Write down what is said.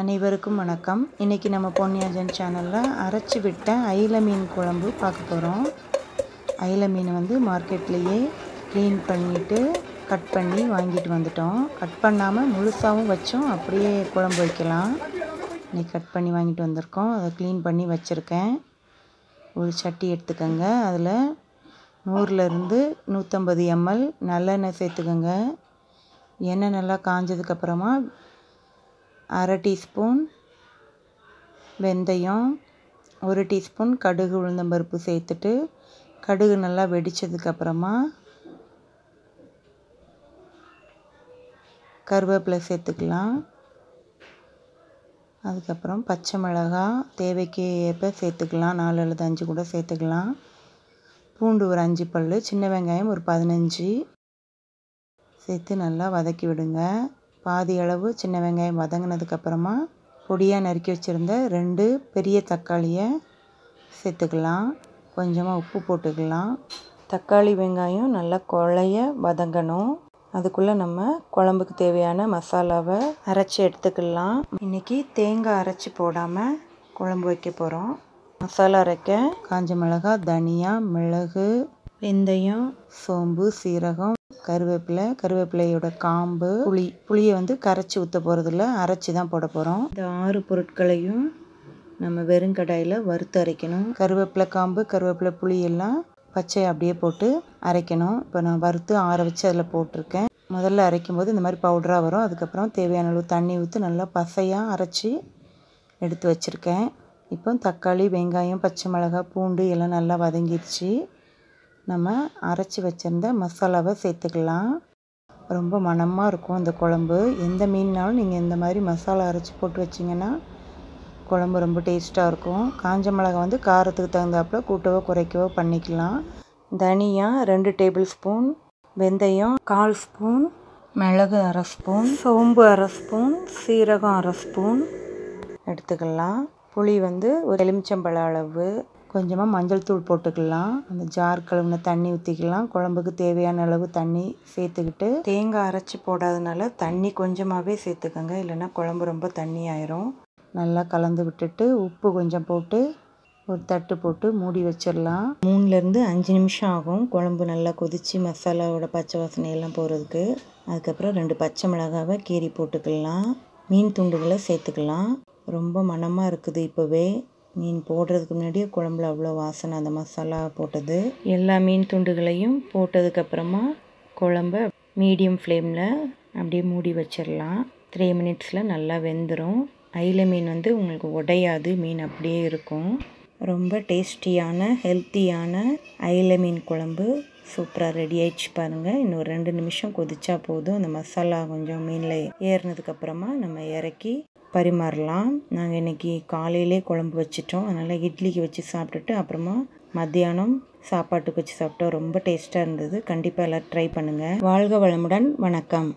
அனைவருக்கும் வணக்கம் இன்றைக்கி நம்ம பொன்னியாஜன் சேனலில் அரைச்சி விட்ட அயில மீன் குழம்பு பார்க்க போகிறோம் அயில மீன் வந்து மார்க்கெட்லேயே க்ளீன் பண்ணிவிட்டு கட் பண்ணி வாங்கிட்டு வந்துட்டோம் கட் பண்ணாமல் முழுசாகவும் வச்சோம் அப்படியே குழம்பு வைக்கலாம் இன்றைக்கி கட் பண்ணி வாங்கிட்டு வந்திருக்கோம் அதை க்ளீன் பண்ணி வச்சுருக்கேன் ஒரு சட்டி எடுத்துக்கோங்க அதில் நூறுலேருந்து நூற்றம்பது எம்எல் நல்லெண்ணெய் சேர்த்துக்கோங்க எண்ணெய் நல்லா காஞ்சதுக்கப்புறமா அரை டீஸ்பூன் வெந்தயம் ஒரு டீஸ்பூன் கடுகு உளுந்தம்பருப்பு சேர்த்துட்டு கடுகு நல்லா வெடித்ததுக்கப்புறமா கருவேப்பிலை சேர்த்துக்கலாம் அதுக்கப்புறம் பச்சை மிளகாய் தேவைக்கு ஏற்ப சேர்த்துக்கலாம் நாலு அல்லது அஞ்சு கூட சேர்த்துக்கலாம் பூண்டு ஒரு அஞ்சு பல் சின்ன வெங்காயம் ஒரு பதினஞ்சு சேர்த்து நல்லா வதக்கி விடுங்க பாதி அளவு சின்ன வெங்காயம் வதங்கினதுக்கப்புறமா பொடியாக நறுக்கி வச்சுருந்த ரெண்டு பெரிய தக்காளியை சேர்த்துக்கலாம் கொஞ்சமாக உப்பு போட்டுக்கலாம் தக்காளி வெங்காயம் நல்லா கொழைய வதங்கணும் அதுக்குள்ளே நம்ம குழம்புக்கு தேவையான மசாலாவை அரைச்சி எடுத்துக்கலாம் இன்றைக்கி தேங்காய் அரைச்சி போடாமல் குழம்பு வைக்க போகிறோம் மசாலா அரைக்க காஞ்ச மிளகாய் தனியா மிளகு வெந்தயம் சோம்பு சீரகம் கருவேப்பிலை கருவேப்பிலையோட காம்பு புளி புளியை வந்து கரைச்சி ஊற்ற போகிறதில்ல அரைச்சி தான் போட போகிறோம் இந்த ஆறு பொருட்களையும் நம்ம வெறும் கடாயில் வறுத்து அரைக்கணும் கருவேப்பிலை காம்பு கருவேப்பிலை புளி எல்லாம் பச்சை அப்படியே போட்டு அரைக்கணும் இப்போ நான் வறுத்து ஆற வச்சு அதில் போட்டிருக்கேன் முதல்ல அரைக்கும் போது இந்த மாதிரி பவுடராக வரும் அதுக்கப்புறம் தேவையான அளவு தண்ணி ஊற்றி நல்லா பசையாக அரைச்சி எடுத்து வச்சுருக்கேன் இப்போ தக்காளி வெங்காயம் பச்சை மிளகாய் பூண்டு எல்லாம் நல்லா வதங்கிடுச்சு நம்ம அரைச்சி வச்சுருந்த மசாலாவை சேர்த்துக்கலாம் ரொம்ப மணமாக இருக்கும் அந்த குழம்பு எந்த மீன்னாலும் நீங்கள் இந்த மாதிரி மசாலா அரைச்சி போட்டு வச்சிங்கன்னா குழம்பு ரொம்ப டேஸ்ட்டாக இருக்கும் காஞ்ச மிளகா வந்து காரத்துக்கு தகுந்தாப்பில் கூட்டவோ குறைக்கவோ பண்ணிக்கலாம் தனியா ரெண்டு டேபிள் ஸ்பூன் வெந்தயம் கால் ஸ்பூன் மிளகு அரை ஸ்பூன் சோம்பு அரை ஸ்பூன் சீரகம் அரை ஸ்பூன் எடுத்துக்கலாம் புளி வந்து ஒரு எலுமிச்சம்பழ அளவு கொஞ்சமாக மஞ்சள் தூள் போட்டுக்கலாம் அந்த ஜார் கழுவின தண்ணி ஊற்றிக்கலாம் குழம்புக்கு தேவையான அளவு தண்ணி சேர்த்துக்கிட்டு தேங்காய் அரைச்சி போடாதனால தண்ணி கொஞ்சமாகவே சேர்த்துக்கோங்க இல்லைன்னா குழம்பு ரொம்ப தண்ணி ஆயிரும் நல்லா கலந்து விட்டுட்டு உப்பு கொஞ்சம் போட்டு ஒரு தட்டு போட்டு மூடி வச்சிடலாம் மூணுலேருந்து அஞ்சு நிமிஷம் ஆகும் குழம்பு நல்லா கொதித்து மசாலாவோட பச்சை வாசனையெல்லாம் போகிறதுக்கு அதுக்கப்புறம் ரெண்டு பச்சை மிளகாவை கீரி போட்டுக்கலாம் மீன் துண்டுகளை சேர்த்துக்கலாம் ரொம்ப மனமாக இருக்குது இப்போவே மீன் போடுறதுக்கு முன்னாடியே குழம்புல அவ்வளோ வாசனை அந்த மசாலா போட்டது எல்லா மீன் துண்டுகளையும் போட்டதுக்கப்புறமா குழம்ப மீடியம் ஃப்ளேமில் அப்படியே மூடி வச்சிடலாம் த்ரீ மினிட்ஸில் நல்லா வெந்துடும் அயில மீன் வந்து உங்களுக்கு உடையாது மீன் அப்படியே இருக்கும் ரொம்ப டேஸ்டியான ஹெல்த்தியான அயில மீன் குழம்பு சூப்பராக ரெடி ஆயிடுச்சு பாருங்கள் இன்னும் ரெண்டு நிமிஷம் கொதிச்சா போதும் அந்த மசாலா கொஞ்சம் மீனில் ஏறினதுக்கப்புறமா நம்ம இறக்கி பரிமாறலாம் நாங்கள் இன்றைக்கி காலையிலே குழம்பு வச்சிட்டோம் அதனால் இட்லிக்கு வச்சு சாப்பிட்டுட்டு அப்புறமா மத்தியானம் சாப்பாட்டுக்கு வச்சு சாப்பிட்டோம் ரொம்ப டேஸ்ட்டாக இருந்தது கண்டிப்பாக எல்லோரும் ட்ரை பண்ணுங்கள் வாழ்க வளமுடன் வணக்கம்